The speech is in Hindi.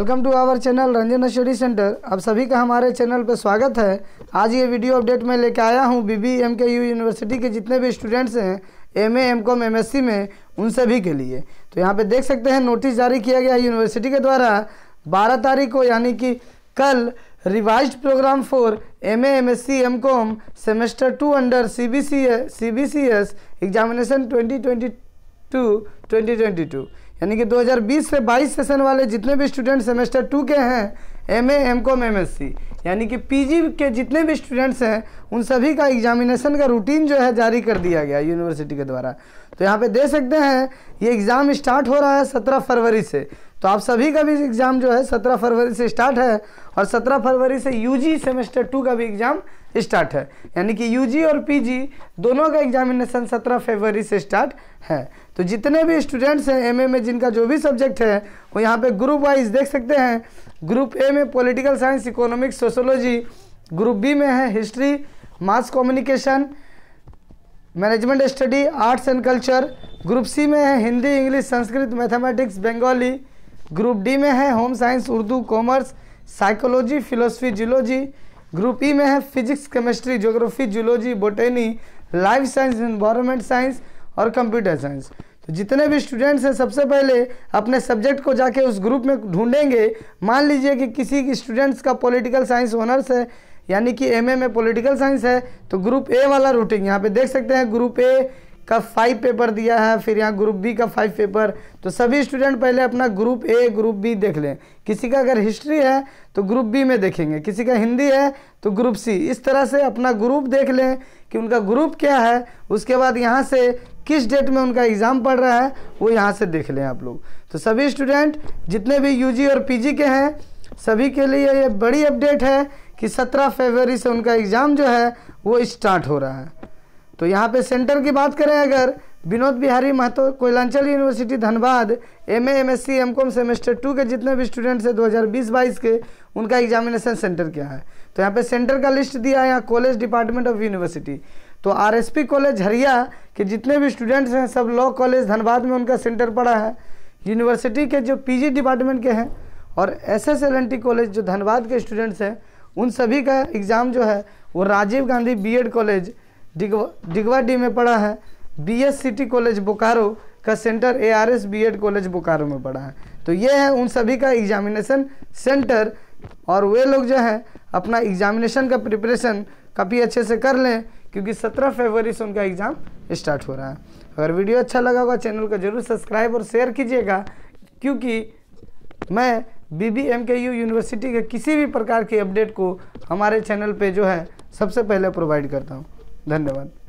welcome to our channel Ranjan study centre आप सभी का हमारे चैनल पर स्वागत है आज ये वीडियो अपडेट में लेके आया हूँ B B M K U university के जितने भी स्टूडेंट्स हैं M A M com M S C में उन सभी के लिए तो यहाँ पे देख सकते हैं नोटिस जारी किया गया है यूनिवर्सिटी के द्वारा बारह तारीख को यानी कि कल revise program for M M S C M com semester two under C B C S C B C S examination twenty twenty two twenty twenty two यानी कि 2020 से 22 सेशन वाले जितने भी स्टूडेंट सेमेस्टर टू के हैं M A M com M S C यानी कि पीजी के जितने भी स्टूडेंट्स हैं उन सभी का एग्जामिनेशन का रूटीन जो है जारी कर दिया गया यूनिवर्सिटी के द्वारा तो यहाँ पे दे सकते हैं ये एग्ज़ाम स्टार्ट हो रहा है सत्रह फरवरी से तो आप सभी का भी एग्ज़ाम जो है सत्रह फरवरी से स्टार्ट है और सत्रह फरवरी से यूजी सेमेस्टर टू का भी एग्ज़ाम स्टार्ट है यानी कि यूजी और पीजी दोनों का एग्जामिनेशन सत्रह फरवरी से स्टार्ट है तो जितने भी स्टूडेंट्स हैं एमए में जिनका जो भी सब्जेक्ट है वो यहाँ पे ग्रुप वाइज देख सकते हैं ग्रुप ए में political science economics sociology group B में है history mass communication management study arts and culture group C में है Hindi English Sanskrit mathematics Bengali group D में है home science Urdu commerce psychology philosophy zoology group E में है physics chemistry geography zoology botany life science environment science और कंप्यूटर साइंस तो जितने भी स्टूडेंट्स हैं सबसे पहले अपने सब्जेक्ट को जाके उस ग्रुप में ढूंढेंगे मान लीजिए कि किसी की स्टूडेंट्स का पॉलिटिकल साइंस ऑनर्स है यानी कि एमए में पॉलिटिकल साइंस है तो ग्रुप ए वाला रूटिंग यहाँ पे देख सकते हैं ग्रुप ए का फाइव पेपर दिया है फिर यहाँ ग्रुप बी का फाइव पेपर तो सभी स्टूडेंट पहले अपना ग्रुप ए ग्रुप बी देख लें किसी का अगर हिस्ट्री है तो ग्रुप बी में देखेंगे किसी का हिंदी है तो ग्रुप सी इस तरह से अपना ग्रुप देख लें कि उनका ग्रुप क्या है उसके बाद यहाँ से किस डेट में उनका एग्ज़ाम पड़ रहा है वो यहाँ से देख लें आप लोग तो सभी स्टूडेंट जितने भी यू और पी के हैं सभी के लिए ये बड़ी अपडेट है कि 17 फरवरी से उनका एग्ज़ाम जो है वो स्टार्ट हो रहा है तो यहाँ पे सेंटर की बात करें अगर Vinod Bihari Mahato Koyalanchal university Dhanbad M A M S C M com semester two के जितने भी स्टूडेंट्स हैं बीस बाईस के उनका एग्जामिनेशन सेंटर क्या है तो यहाँ पे सेंटर का लिस्ट दिया है यहाँ कॉलेज डिपार्टमेंट ऑफ यूनिवर्सिटी तो आरएसपी कॉलेज हरिया के जितने भी स्टूडेंट्स हैं सब लॉ कॉलेज धनबाद में उनका सेंटर पड़ा है यूनिवर्सिटी के जो जी डिपार्टमेंट के हैं और एस एस कॉलेज जो धनबाद के स्टूडेंट्स हैं उन सभी का एग्ज़ाम जो है वो Rajiv Gandhi ed college Digwa Digwa D में पढ़ा है बीएस सिटी कॉलेज बोकारो का centre A R S B Ed college Bokaro में पढ़ा है तो ये है उन सभी का एग्जामिनेशन सेंटर और वे लोग जो है अपना एग्जामिनेशन का प्रिपरेशन काफ़ी अच्छे से कर लें क्योंकि 17 फरवरी से उनका एग्ज़ाम स्टार्ट हो रहा है अगर वीडियो अच्छा लगा होगा चैनल को जरूर सब्सक्राइब और शेयर कीजिएगा क्योंकि मैं B B M K U university के किसी भी प्रकार के अपडेट को हमारे चैनल पे जो है सबसे पहले प्रोवाइड करता हूँ धन्यवाद